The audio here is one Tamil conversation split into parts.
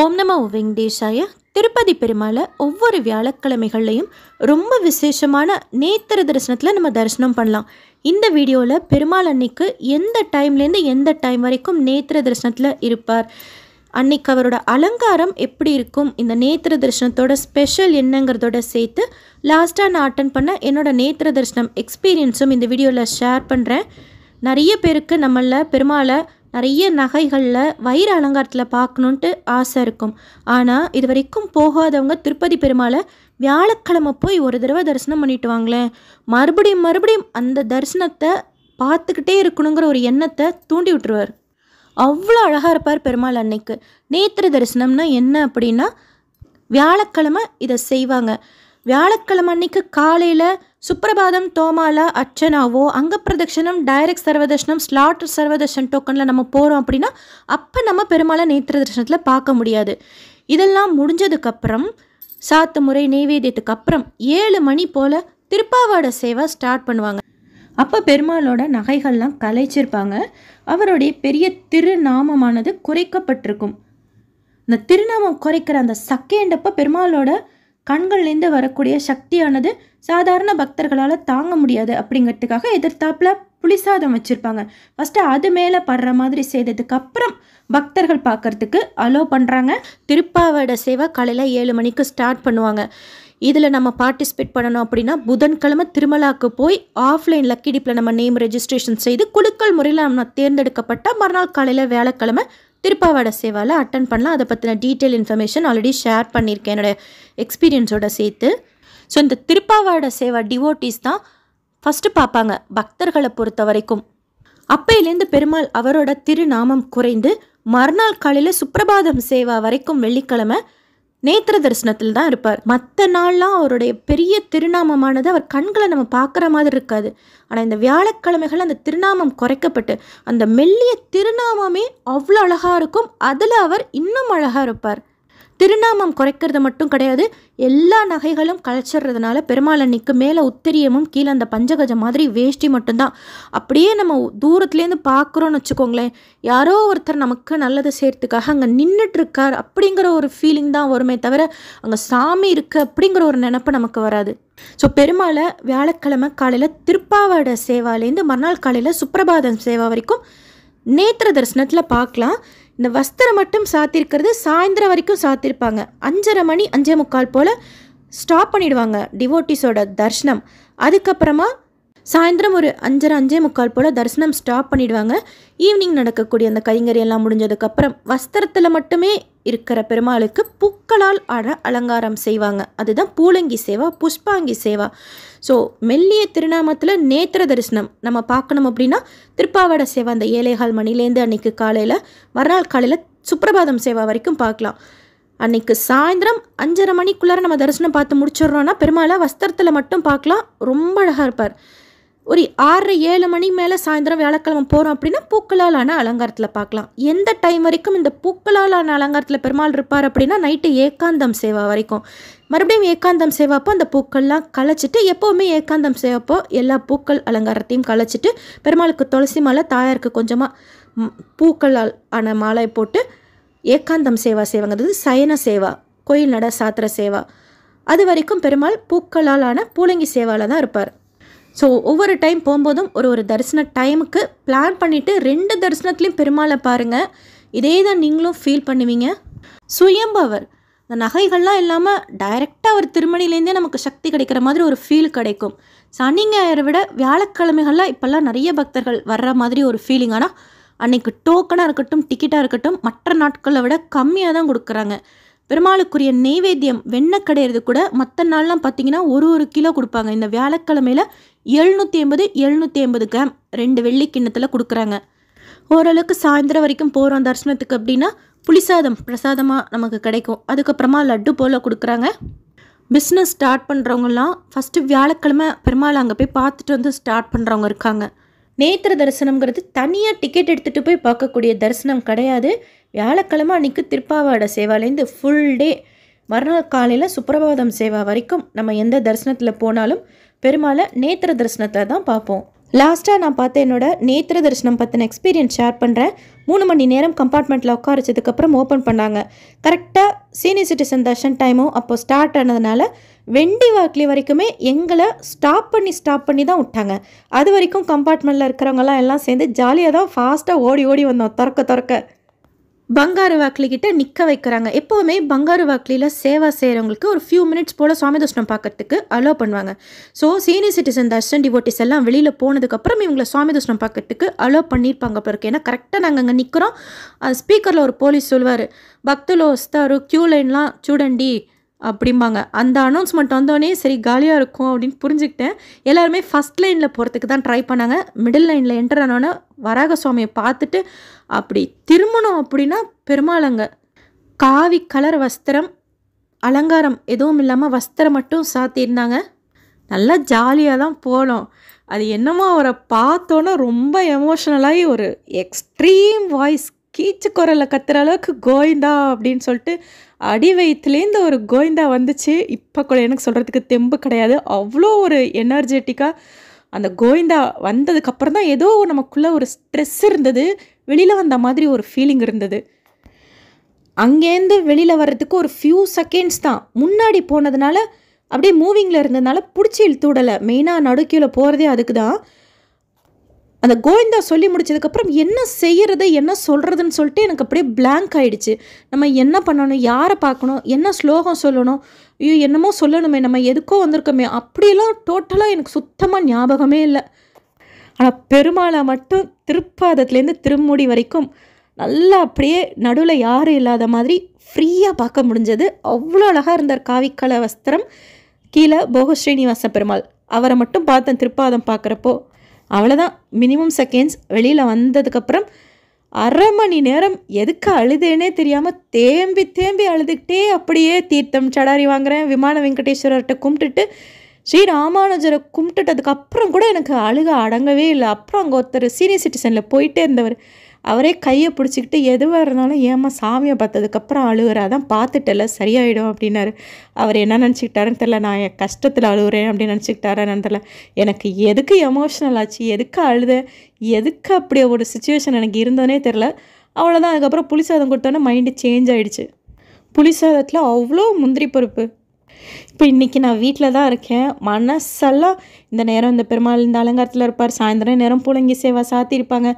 ஓம் நம வெங்கடேஷாய திருப்பதி பெருமாளை ஒவ்வொரு வியாழக்கிழமைகள்லையும் ரொம்ப விசேஷமான நேத்திர தரிசனத்தில் நம்ம தரிசனம் பண்ணலாம் இந்த வீடியோவில் பெருமாள் அன்னைக்கு எந்த டைம்லேருந்து எந்த டைம் வரைக்கும் நேத்திர தரிசனத்தில் இருப்பார் அன்னைக்கு அவரோட அலங்காரம் எப்படி இருக்கும் இந்த நேத்திர தரிசனத்தோட ஸ்பெஷல் என்னங்கிறதோட சேர்த்து லாஸ்ட்டாக நான் அட்டன் பண்ண என்னோட நேத்திர தரிசனம் எக்ஸ்பீரியன்ஸும் இந்த வீடியோவில் ஷேர் பண்ணுறேன் நிறைய பேருக்கு நம்மளில் பெருமாளை நிறைய நகைகளில் வைர அலங்காரத்தில் பார்க்கணுன்ட்டு ஆசை இருக்கும் ஆனால் இது வரைக்கும் போகாதவங்க திருப்பதி பெருமாளை வியாழக்கிழமை போய் ஒரு தடவை தரிசனம் பண்ணிட்டு வாங்களேன் மறுபடியும் மறுபடியும் அந்த தரிசனத்தை பார்த்துக்கிட்டே இருக்கணுங்கிற ஒரு எண்ணத்தை தூண்டி விட்டுருவார் அவ்வளோ அழகாக இருப்பார் பெருமாள் அன்னைக்கு நேத்திர தரிசனம்னா என்ன அப்படின்னா வியாழக்கிழமை இதை செய்வாங்க வியாழக்கிழமை அன்னைக்கு காலையில் సుప్రభాతం அர்ச்சனாவோ అర్చనావో அங்கப்பிரதட்சணம் டைரக்ட் சர்வதர்ஷனம் ஸ்லாட்டர் சர்வதர்ஷன் டோக்கனில் நம்ம போகிறோம் அப்படின்னா அப்போ நம்ம பெருமாளை நேத்திர தர்ஷனத்தில் பார்க்க முடியாது இதெல்லாம் முடிஞ்சதுக்கப்புறம் சாத்து முறை நெய்வேத்தியத்துக்கு அப்புறம் ஏழு மணி போல் திருப்பாவாட சேவை ஸ்டார்ட் பண்ணுவாங்க அப்போ பெருமாளோட நகைகள்லாம் கலைச்சிருப்பாங்க அவருடைய பெரிய திருநாமமானது குறைக்கப்பட்டிருக்கும் இந்த திருநாமம் குறைக்கிற அந்த சக்கேண்டப்போ பெருமாளோட கண்கள்லேருந்து வரக்கூடிய சக்தியானது சாதாரண பக்தர்களால் தாங்க முடியாது அப்படிங்கிறதுக்காக எதிர்த்தாப்பில் புளிசாதம் வச்சுருப்பாங்க ஃபஸ்ட்டு அது மேலே படுற மாதிரி செய்ததுக்கப்புறம் பக்தர்கள் பார்க்குறதுக்கு அலோ பண்ணுறாங்க திருப்பாவோட சேவை காலையில் ஏழு மணிக்கு ஸ்டார்ட் பண்ணுவாங்க இதில் நம்ம பார்ட்டிசிபேட் பண்ணணும் அப்படின்னா புதன்கிழமை திருமலாக்கு போய் ஆஃப்லைன் லக்கிடிப்பில் நம்ம நேம் ரெஜிஸ்ட்ரேஷன் செய்து குழுக்கள் முறையில் நம்ம தேர்ந்தெடுக்கப்பட்ட மறுநாள் காலையில் வேலைக்கிழமை திருப்பாவாட சேவாவில் அட்டன் பண்ணலாம் அதை பற்றின டீட்டெயில் இன்ஃபர்மேஷன் ஆல்ரெடி ஷேர் பண்ணியிருக்கேன் என்னோடய எக்ஸ்பீரியன்ஸோட சேர்த்து ஸோ இந்த திருப்பாவாட சேவா டிவோட்டிஸ் தான் ஃபஸ்ட்டு பார்ப்பாங்க பக்தர்களை பொறுத்த வரைக்கும் அப்பையிலேருந்து பெருமாள் அவரோட திருநாமம் குறைந்து மறுநாள் காலையில் சுப்பிரபாதம் சேவா வரைக்கும் வெள்ளிக்கிழமை நேத்திர தரிசனத்தில் தான் இருப்பார் மற்ற நாள்லாம் அவருடைய பெரிய திருநாமமானது அவர் கண்களை நம்ம பார்க்குற மாதிரி இருக்காது ஆனால் இந்த வியாழக்கிழமைகள் அந்த திருநாமம் குறைக்கப்பட்டு அந்த மெல்லிய திருநாமமே அவ்வளோ அழகாக இருக்கும் அதில் அவர் இன்னும் அழகாக இருப்பார் திருநாமம் குறைக்கிறது மட்டும் கிடையாது எல்லா நகைகளும் கழிச்சிடுறதுனால பெருமாள் அன்னைக்கு மேலே உத்திரியமும் கீழே அந்த பஞ்சகஜம் மாதிரி வேஷ்டி மட்டும்தான் அப்படியே நம்ம தூரத்துலேருந்து பார்க்குறோன்னு வச்சுக்கோங்களேன் யாரோ ஒருத்தர் நமக்கு நல்லது செய்கிறதுக்காக அங்கே நின்றுட்டுருக்கார் அப்படிங்கிற ஒரு ஃபீலிங் தான் வருமே தவிர அங்கே சாமி இருக்குது அப்படிங்கிற ஒரு நினப்பு நமக்கு வராது ஸோ பெருமாளை வியாழக்கிழமை காலையில் திருப்பாவட சேவாலேருந்து மறுநாள் காலையில் சுப்பிரபாதம் சேவா வரைக்கும் நேத்திர தரிசனத்தில் பார்க்கலாம் இந்த வஸ்திரம் மட்டும் சாத்திருக்கிறது சாயந்தரம் வரைக்கும் சாத்திருப்பாங்க அஞ்சரை மணி அஞ்சே முக்கால் போல் ஸ்டாப் பண்ணிடுவாங்க டிவோட்டிஸோட தர்ஷனம் அதுக்கப்புறமா சாயந்தரம் ஒரு அஞ்சரை அஞ்சே முக்கால் போல் தரிசனம் ஸ்டாப் பண்ணிவிடுவாங்க ஈவினிங் நடக்கக்கூடிய அந்த கைங்கறி எல்லாம் முடிஞ்சதுக்கப்புறம் வஸ்திரத்தில் மட்டுமே இருக்கிற பெருமாளுக்கு பூக்களால் அழ அலங்காரம் செய்வாங்க அதுதான் பூலங்கி சேவா புஷ்பாங்கி சேவா ஸோ மெல்லிய திருநாமத்தில் நேத்திர தரிசனம் நம்ம பார்க்கணும் அப்படின்னா திருப்பாவட சேவா அந்த ஏழைகால் மணிலேருந்து அன்னைக்கு காலையில் மறுநாள் காலையில் சுப்பிரபாதம் சேவா வரைக்கும் பார்க்கலாம் அன்னைக்கு சாயந்தரம் அஞ்சரை மணிக்குள்ளார நம்ம தரிசனம் பார்த்து முடிச்சிடுறோன்னா பெருமாளை வஸ்திரத்தில் மட்டும் பார்க்கலாம் ரொம்ப அழகாக இருப்பார் ஒரு ஆறரை ஏழு மணி மேலே சாயந்தரம் வியாழக்கிழமை போகிறோம் அப்படின்னா பூக்களால் ஆன அலங்காரத்தில் பார்க்கலாம் எந்த டைம் வரைக்கும் இந்த பூக்களால் அலங்காரத்தில் பெருமாள் இருப்பார் அப்படின்னா நைட்டு ஏகாந்தம் சேவா வரைக்கும் மறுபடியும் ஏகாந்தம் சேவாப்போ அந்த பூக்கள்லாம் களைச்சிட்டு எப்போவுமே ஏகாந்தம் சேவாப்போ எல்லா பூக்கள் அலங்காரத்தையும் களைச்சிட்டு பெருமாளுக்கு துளசி மாலை தாயாருக்கு கொஞ்சமாக பூக்களால் ஆன மாலை போட்டு ஏகாந்தம் சேவா சேவைங்கிறது சயன சேவா கோயில் நட சாத்திர சேவா அது வரைக்கும் பெருமாள் பூக்களால் ஆன பூலங்கி சேவாவில் தான் இருப்பார் ஸோ ஒவ்வொரு டைம் போகும்போதும் ஒரு ஒரு தரிசன டைமுக்கு பிளான் பண்ணிவிட்டு ரெண்டு தரிசனத்துலேயும் பெருமாளை பாருங்கள் இதே தான் நீங்களும் ஃபீல் பண்ணுவீங்க சுயம்பவர் இந்த நகைகள்லாம் இல்லாமல் டைரெக்டாக ஒரு திருமணிலேருந்தே நமக்கு சக்தி கிடைக்கிற மாதிரி ஒரு ஃபீல் கிடைக்கும் சனி ஞாயிறை விட வியாழக்கிழமைகள்லாம் இப்போல்லாம் நிறைய பக்தர்கள் வர்ற மாதிரி ஒரு ஃபீலிங் ஆனால் அன்றைக்கி டோக்கனாக இருக்கட்டும் டிக்கெட்டாக இருக்கட்டும் மற்ற நாட்களை விட கம்மியாக தான் கொடுக்குறாங்க பெருமாளுக்குரிய நெய்வேத்தியம் வெண்ணெய் கிடையிறது கூட மற்ற நாள்லாம் பார்த்தீங்கன்னா ஒரு ஒரு கிலோ கொடுப்பாங்க இந்த வியாழக்கிழமையில் எழுநூற்றி ஐம்பது எழுநூற்றி ஐம்பது கிராம் ரெண்டு வெள்ளி கிண்ணத்தில் கொடுக்குறாங்க ஓரளவுக்கு சாயந்தரம் வரைக்கும் போகிறோம் தரிசனத்துக்கு அப்படின்னா புளிசாதம் பிரசாதமாக நமக்கு கிடைக்கும் அதுக்கப்புறமா லட்டு போல் கொடுக்குறாங்க பிஸ்னஸ் ஸ்டார்ட் பண்ணுறவங்கலாம் ஃபஸ்ட்டு வியாழக்கிழமை பெருமாள் அங்கே போய் பார்த்துட்டு வந்து ஸ்டார்ட் பண்ணுறவங்க இருக்காங்க நேத்திர தரிசனம்ங்கிறது தனியாக டிக்கெட் எடுத்துகிட்டு போய் பார்க்கக்கூடிய தரிசனம் கிடையாது வியாழக்கிழமை அன்றைக்கி திருப்பாவாடை சேவாலேருந்து ஃபுல் டே மறுநாள் காலையில் சுப்பிரபாதம் சேவா வரைக்கும் நம்ம எந்த தரிசனத்தில் போனாலும் பெருமாளை நேத்திர தரிசனத்தில் தான் பார்ப்போம் லாஸ்ட்டாக நான் பார்த்த என்னோட நேத்திர தரிசனம் பற்றின எக்ஸ்பீரியன்ஸ் ஷேர் பண்ணுறேன் மூணு மணி நேரம் கம்பார்ட்மெண்ட்டில் உட்காரச்சதுக்கப்புறம் ஓப்பன் பண்ணாங்க கரெக்டாக சீனியர் சிட்டிசன் தர்ஷன் டைமும் அப்போது ஸ்டார்ட் ஆனதுனால வெண்டி வாக்கில் வரைக்குமே எங்களை ஸ்டாப் பண்ணி ஸ்டாப் பண்ணி தான் விட்டாங்க அது வரைக்கும் கம்பார்ட்மெண்ட்டில் இருக்கிறவங்கலாம் எல்லாம் சேர்ந்து ஜாலியாக தான் ஃபாஸ்ட்டாக ஓடி ஓடி வந்தோம் திறக்க திறக்க பங்காரு வாக்லிக்கிட்ட நிற்க வைக்கிறாங்க எப்போவுமே பங்காரு வாக்கிலியில் சேவை செய்கிறவங்களுக்கு ஒரு ஃபியூ மினிட்ஸ் போல் சுவாமி தர்ஷனம் பார்க்கறதுக்கு அலோ பண்ணுவாங்க ஸோ சீனியர் சிட்டிசன் தர்ஷன் டிவோட்டிஸ் எல்லாம் வெளியில் போனதுக்கப்புறம் இவங்களை சுவாமி தர்ஷனம் பார்க்கறதுக்கு அலோவ் பண்ணியிருப்பாங்க அப்புறம் ஏன்னா கரெக்டாக நாங்கள் அங்கே நிற்கிறோம் ஸ்பீக்கரில் ஒரு போலீஸ் சொல்வார் பக்தலோ வஸ்தாரு க்யூ லைன்லாம் சூடண்டி அப்படிம்பாங்க அந்த அனௌன்ஸ்மெண்ட் வந்தோடனே சரி காலியாக இருக்கும் அப்படின்னு புரிஞ்சுக்கிட்டேன் எல்லாருமே ஃபஸ்ட் லைனில் போகிறதுக்கு தான் ட்ரை பண்ணாங்க மிடில் லைனில் என்டர் ஆனோன்னே வராக சுவாமியை பார்த்துட்டு அப்படி திருமணம் அப்படின்னா பெருமாளங்க காவி கலர் வஸ்திரம் அலங்காரம் எதுவும் இல்லாமல் வஸ்திரம் மட்டும் சாத்தியிருந்தாங்க நல்லா ஜாலியாக தான் போனோம் அது என்னமோ அவரை பார்த்தோன்னா ரொம்ப எமோஷ்னலாகி ஒரு எக்ஸ்ட்ரீம் வாய்ஸ் கீச்சு குரலில் கத்துற அளவுக்கு கோவிந்தா அப்படின்னு சொல்லிட்டு அடி வயிற்றுலேருந்து ஒரு கோவிந்தா வந்துச்சு இப்போ கூட எனக்கு சொல்கிறதுக்கு தெம்பு கிடையாது அவ்வளோ ஒரு எனர்ஜெட்டிக்காக அந்த கோவிந்தா வந்ததுக்கப்புறம் தான் ஏதோ நமக்குள்ளே ஒரு ஸ்ட்ரெஸ் இருந்தது வெளியில் வந்த மாதிரி ஒரு ஃபீலிங் இருந்தது அங்கேருந்து வெளியில் வர்றதுக்கு ஒரு ஃபியூ செகண்ட்ஸ் தான் முன்னாடி போனதுனால அப்படியே மூவிங்கில் இருந்ததுனால பிடிச்சி இழுத்து விடலை மெயினாக நடுக்கியில் போகிறதே அதுக்கு தான் அந்த கோவிந்தா சொல்லி முடிச்சதுக்கப்புறம் என்ன செய்கிறது என்ன சொல்கிறதுன்னு சொல்லிட்டு எனக்கு அப்படியே பிளாங்க் ஆகிடுச்சு நம்ம என்ன பண்ணணும் யாரை பார்க்கணும் என்ன ஸ்லோகம் சொல்லணும் ஐயோ என்னமோ சொல்லணுமே நம்ம எதுக்கோ வந்திருக்கோமே அப்படியெல்லாம் டோட்டலாக எனக்கு சுத்தமாக ஞாபகமே இல்லை ஆனால் பெருமாளை மட்டும் திருப்பாதத்துலேருந்து திருமுடி வரைக்கும் நல்லா அப்படியே நடுவில் யாரும் இல்லாத மாதிரி ஃப்ரீயாக பார்க்க முடிஞ்சது அவ்வளோ அழகாக இருந்தார் காவிக்கலை வஸ்திரம் கீழே போக ஸ்ரீனிவாச பெருமாள் அவரை மட்டும் பார்த்தேன் திருப்பாதம் பார்க்குறப்போ அவ்வளோதான் மினிமம் செகண்ட்ஸ் வெளியில் வந்ததுக்கப்புறம் அரை மணி நேரம் எதுக்கு அழுதேனே தெரியாமல் தேம்பி தேம்பி அழுதுகிட்டே அப்படியே தீர்த்தம் சடாரி வாங்குகிறேன் விமான வெங்கடேஸ்வரர்கிட்ட கும்பிட்டுட்டு ஸ்ரீராமானுஜரை கும்பிட்டுட்டதுக்கப்புறம் கூட எனக்கு அழுக அடங்கவே இல்லை அப்புறம் அங்கே ஒருத்தர் சீனியர் சிட்டிசனில் போயிட்டே இருந்தவர் அவரே கையை பிடிச்சிக்கிட்டு எதுவாக இருந்தாலும் ஏமா சாமியை பார்த்ததுக்கப்புறம் அழுகிற அதான் பார்த்துட்டல சரியாயிடும் அப்படின்னாரு அவர் என்ன நினச்சிக்கிட்டாருன்னு தெரில நான் என் கஷ்டத்தில் அழுகுறேன் அப்படின்னு நினச்சிக்கிட்டாரன்னு தெரில எனக்கு எதுக்கு எமோஷ்னல் ஆச்சு எதுக்கு அழுத எதுக்கு அப்படி ஒரு சுச்சுவேஷன் எனக்கு இருந்தோன்னே தெரில அவ்வளோதான் அதுக்கப்புறம் புளிசாதம் கொடுத்தோன்னே மைண்டு சேஞ்ச் ஆகிடுச்சு புளிசாதத்தில் அவ்வளோ முந்திரி பருப்பு இப்போ இன்றைக்கி நான் வீட்டில் தான் இருக்கேன் மனசெல்லாம் இந்த நேரம் இந்த பெருமாள் இந்த அலங்காரத்தில் இருப்பார் சாயந்தரம் நேரம் புழங்கி சேவை சாத்தியிருப்பாங்க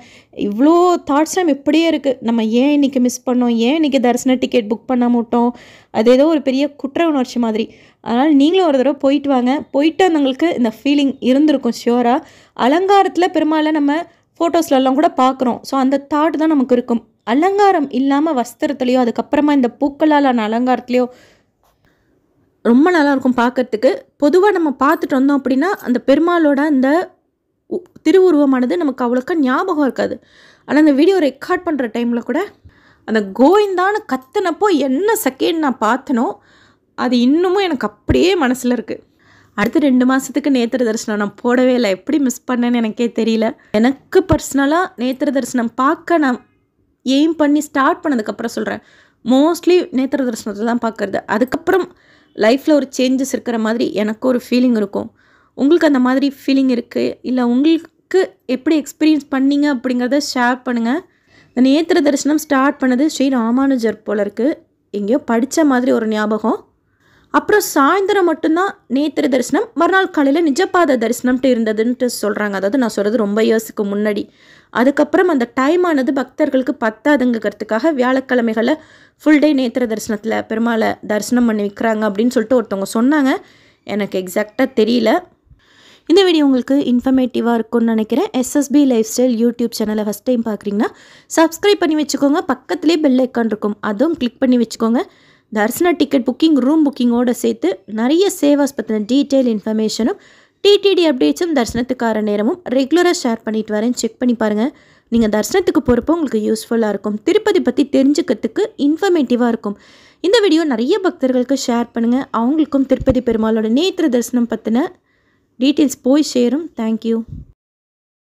இவ்வளோ தாட்ஸ் இப்படியே இருக்குது நம்ம ஏன் இன்றைக்கி மிஸ் பண்ணோம் ஏன் இன்றைக்கி தரிசன டிக்கெட் புக் பண்ண மாட்டோம் அது ஏதோ ஒரு பெரிய குற்ற உணர்ச்சி மாதிரி அதனால் நீங்களும் ஒரு தடவை போயிட்டு வாங்க போயிட்டு வந்தவங்களுக்கு இந்த ஃபீலிங் இருந்திருக்கும் ஷியோராக அலங்காரத்தில் பெருமாளை நம்ம ஃபோட்டோஸ்லலாம் கூட பார்க்குறோம் ஸோ அந்த தாட் தான் நமக்கு இருக்கும் அலங்காரம் இல்லாமல் வஸ்திரத்துலேயோ அதுக்கப்புறமா இந்த பூக்களாலான அலங்காரத்துலேயோ ரொம்ப நல்லாயிருக்கும் பார்க்கறதுக்கு பொதுவாக நம்ம பார்த்துட்டு வந்தோம் அப்படின்னா அந்த பெருமாளோட அந்த திருவுருவமானது நமக்கு அவ்வளோக்கா ஞாபகம் இருக்காது ஆனால் அந்த வீடியோ ரெக்கார்ட் பண்ணுற டைமில் கூட அந்த கோவிந்தான்னு கத்தினப்போ என்ன செகண்ட் நான் பார்த்தனோ அது இன்னமும் எனக்கு அப்படியே மனசில் இருக்குது அடுத்த ரெண்டு மாதத்துக்கு நேத்திர தரிசனம் நான் போடவே இல்லை எப்படி மிஸ் பண்ணேன்னு எனக்கே தெரியல எனக்கு பர்சனலாக நேத்திர தரிசனம் பார்க்க நான் எய்ம் பண்ணி ஸ்டார்ட் பண்ணதுக்கப்புறம் சொல்கிறேன் மோஸ்ட்லி நேத்திர தரிசனத்தை தான் பார்க்குறது அதுக்கப்புறம் லைஃப்பில் ஒரு சேஞ்சஸ் இருக்கிற மாதிரி எனக்கு ஒரு ஃபீலிங் இருக்கும் உங்களுக்கு அந்த மாதிரி ஃபீலிங் இருக்குது இல்லை உங்களுக்கு எப்படி எக்ஸ்பீரியன்ஸ் பண்ணீங்க அப்படிங்கிறத ஷேர் பண்ணுங்கள் இந்த நேத்திர தரிசனம் ஸ்டார்ட் பண்ணது ஸ்ரீ ராமானுஜர் போல இருக்குது எங்கேயோ படித்த மாதிரி ஒரு ஞாபகம் அப்புறம் சாயந்தரம் மட்டும்தான் நேத்திர தரிசனம் மறுநாள் காலையில் நிஜப்பாத தரிசனம்ட்டு இருந்ததுன்ட்டு சொல்கிறாங்க அதாவது நான் சொல்கிறது ரொம்ப இயர்ஸுக்கு முன்னாடி அதுக்கப்புறம் அந்த டைம் ஆனது பக்தர்களுக்கு பத்தாதுங்கிறதுக்காக வியாழக்கிழமைகளை ஃபுல் டே நேத்திர தரிசனத்தில் பெருமாளை தரிசனம் பண்ணி விற்கிறாங்க அப்படின்னு சொல்லிட்டு ஒருத்தவங்க சொன்னாங்க எனக்கு எக்ஸாக்டாக தெரியல இந்த வீடியோ உங்களுக்கு இன்ஃபர்மேட்டிவாக இருக்கும்னு நினைக்கிறேன் எஸ்எஸ்பி லைஃப் ஸ்டைல் யூடியூப் சேனலை ஃபஸ்ட் டைம் பார்க்குறீங்கன்னா சப்ஸ்கிரைப் பண்ணி வச்சுக்கோங்க பக்கத்துலேயே பெல் ஐக்கான் இருக்கும் அதுவும் கிளிக் பண்ணி வச்சுக்கோங்க தர்சன டிக்கெட் புக்கிங் ரூம் புக்கிங்கோடு சேர்த்து நிறைய சேவாஸ் பற்றின டீட்டெயில் இன்ஃபர்மேஷனும் டிடிடி அப்டேட்ஸும் தர்சனத்துக்கார நேரமும் ரெகுலராக ஷேர் பண்ணிட்டு வரேன் செக் பண்ணி பாருங்கள் நீங்கள் தர்சனத்துக்கு போகிறப்போ உங்களுக்கு யூஸ்ஃபுல்லாக இருக்கும் திருப்பதி பற்றி தெரிஞ்சுக்கிறதுக்கு இன்ஃபர்மேட்டிவாக இருக்கும் இந்த வீடியோ நிறைய பக்தர்களுக்கு ஷேர் பண்ணுங்கள் அவங்களுக்கும் திருப்பதி பெருமாளோட நேத்திர தரிசனம் பற்றின டீட்டெயில்ஸ் போய் சேரும் தேங்க்யூ